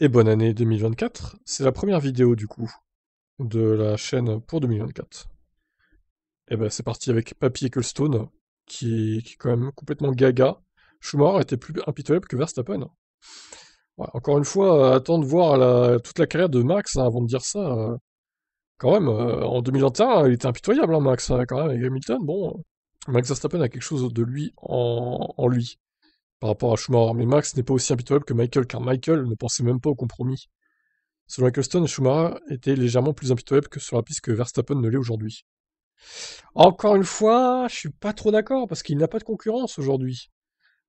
et bonne année 2024. C'est la première vidéo du coup de la chaîne pour 2024. Et eh ben c'est parti avec Papy Ecclestone, qui, qui est quand même complètement gaga. Schumacher était plus impitoyable que Verstappen. encore une fois, euh, attendre de voir toute la carrière de Max hein, avant de dire ça. Euh, quand même, euh, en 2021, il était impitoyable, hein, Max, hein, quand même, avec Hamilton. Bon, Max Verstappen a quelque chose de lui en lui par rapport à Schumacher, mais Max n'est pas aussi impitoyable que Michael, car Michael ne pensait même pas au compromis. Selon Eccleston, Schumacher était légèrement plus impitoyable que sur la piste que Verstappen ne l'est aujourd'hui. Encore une fois, je suis pas trop d'accord, parce qu'il n'a pas de concurrence aujourd'hui.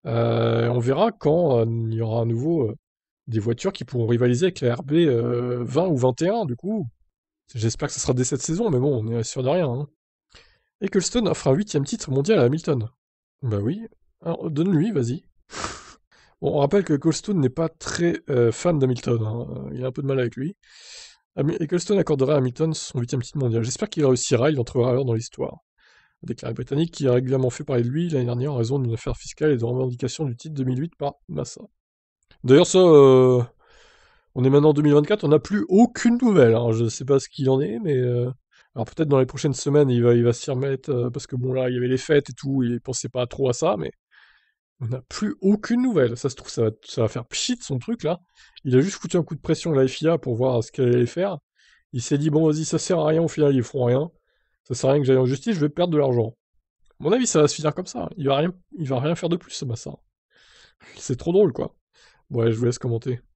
Euh, on verra quand euh, il y aura à nouveau euh, des voitures qui pourront rivaliser avec la RB 20 ou 21, du coup. J'espère que ce sera dès cette saison, mais bon, on est sûr de rien. Hein. Eccleston offre un huitième titre mondial à Hamilton. Bah oui, donne-lui, vas-y on rappelle que Colstone n'est pas très euh, fan d'Hamilton. Hein. Il a un peu de mal avec lui. Et Goldstone accordera à Hamilton son huitième titre mondial. J'espère qu'il réussira, il entrera alors dans l'histoire. déclaré britannique qui a régulièrement fait parler de lui l'année dernière en raison d'une affaire fiscale et de revendication du titre 2008 par Massa. D'ailleurs, ça, euh, on est maintenant en 2024, on n'a plus aucune nouvelle. Hein. Je ne sais pas ce qu'il en est, mais euh, alors peut-être dans les prochaines semaines, il va, il va s'y remettre parce que bon là, il y avait les fêtes et tout, il ne pensait pas trop à ça, mais on n'a plus aucune nouvelle. Ça se trouve, ça va, ça va, faire pchit son truc là. Il a juste foutu un coup de pression à la FIA pour voir ce qu'elle allait faire. Il s'est dit, bon, vas-y, ça sert à rien, au final, ils feront rien. Ça sert à rien que j'aille en justice, je vais perdre de l'argent. À mon avis, ça va se finir comme ça. Il va rien, il va rien faire de plus, ce bassin. C'est trop drôle, quoi. Bon, ouais, je vous laisse commenter.